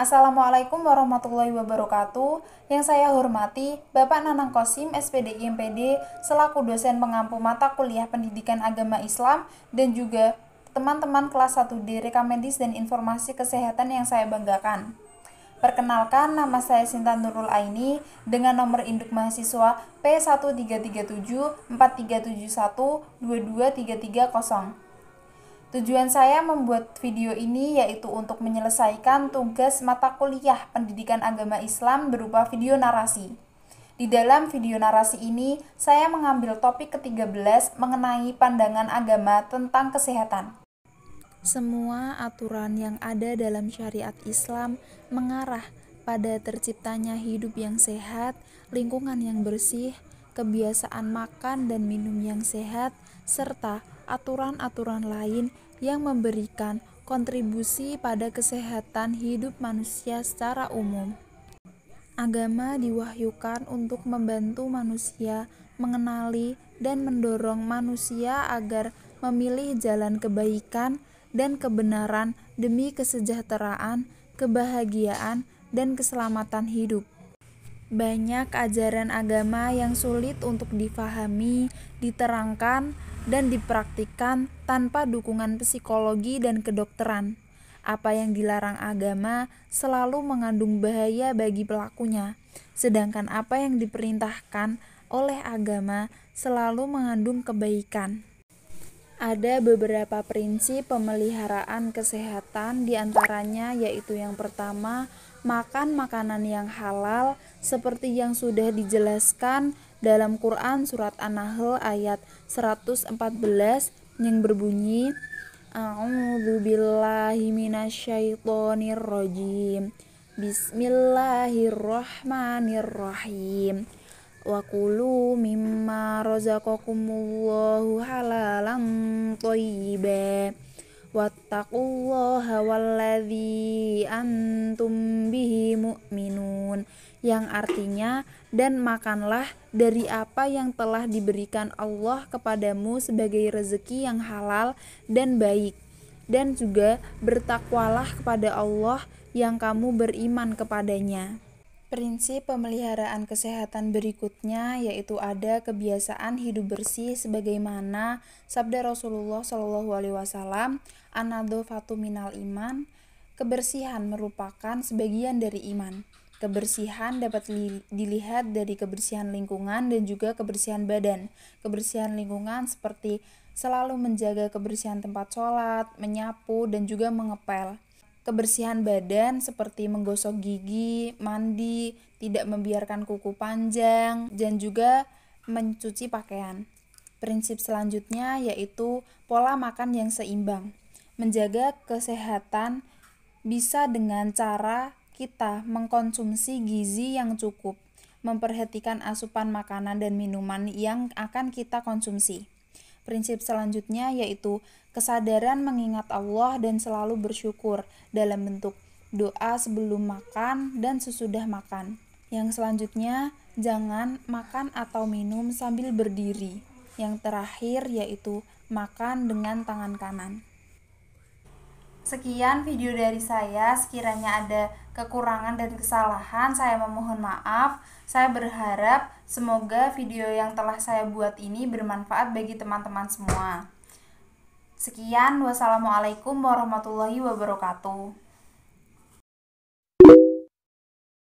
Assalamualaikum warahmatullahi wabarakatuh. Yang saya hormati Bapak Nanang Kosim, SPD IMPD, selaku dosen pengampu mata kuliah Pendidikan Agama Islam dan juga teman-teman kelas 1D Rekamedis dan Informasi Kesehatan yang saya banggakan. Perkenalkan, nama saya Sinta Nurul Aini dengan nomor induk mahasiswa P1337437122330. Tujuan saya membuat video ini yaitu untuk menyelesaikan tugas mata kuliah Pendidikan Agama Islam berupa video narasi. Di dalam video narasi ini, saya mengambil topik ke-13 mengenai pandangan agama tentang kesehatan. Semua aturan yang ada dalam syariat Islam mengarah pada terciptanya hidup yang sehat, lingkungan yang bersih, kebiasaan makan dan minum yang sehat, serta aturan-aturan lain yang memberikan kontribusi pada kesehatan hidup manusia secara umum. Agama diwahyukan untuk membantu manusia mengenali dan mendorong manusia agar memilih jalan kebaikan dan kebenaran demi kesejahteraan, kebahagiaan, dan keselamatan hidup. Banyak ajaran agama yang sulit untuk difahami, diterangkan, dan dipraktikkan tanpa dukungan psikologi dan kedokteran. Apa yang dilarang agama selalu mengandung bahaya bagi pelakunya, sedangkan apa yang diperintahkan oleh agama selalu mengandung kebaikan. Ada beberapa prinsip pemeliharaan kesehatan, diantaranya yaitu yang pertama, makan makanan yang halal, seperti yang sudah dijelaskan dalam Quran Surat An-Nahl ayat 114 yang berbunyi A'udzu billahi wakulu mimma rozakokumullahu halalan thayyiba wattaqullaha walladzi antum bihi mu'minun yang artinya dan makanlah dari apa yang telah diberikan Allah kepadamu sebagai rezeki yang halal dan baik dan juga bertakwalah kepada Allah yang kamu beriman kepadanya. Prinsip pemeliharaan kesehatan berikutnya yaitu ada kebiasaan hidup bersih sebagaimana sabda Rasulullah Shallallahu Alaihi Wasallam, anado fatuminal iman. Kebersihan merupakan sebagian dari iman. Kebersihan dapat dilihat dari kebersihan lingkungan dan juga kebersihan badan. Kebersihan lingkungan seperti selalu menjaga kebersihan tempat sholat, menyapu, dan juga mengepel kebersihan badan seperti menggosok gigi, mandi, tidak membiarkan kuku panjang, dan juga mencuci pakaian. Prinsip selanjutnya yaitu pola makan yang seimbang. Menjaga kesehatan bisa dengan cara kita mengkonsumsi gizi yang cukup, memperhatikan asupan makanan dan minuman yang akan kita konsumsi. Prinsip selanjutnya yaitu kesadaran mengingat Allah dan selalu bersyukur dalam bentuk doa sebelum makan dan sesudah makan. Yang selanjutnya, jangan makan atau minum sambil berdiri. Yang terakhir yaitu makan dengan tangan kanan. Sekian video dari saya. Sekiranya ada kekurangan dan kesalahan, saya memohon maaf. Saya berharap semoga video yang telah saya buat ini bermanfaat bagi teman-teman semua. Sekian, wassalamualaikum warahmatullahi wabarakatuh.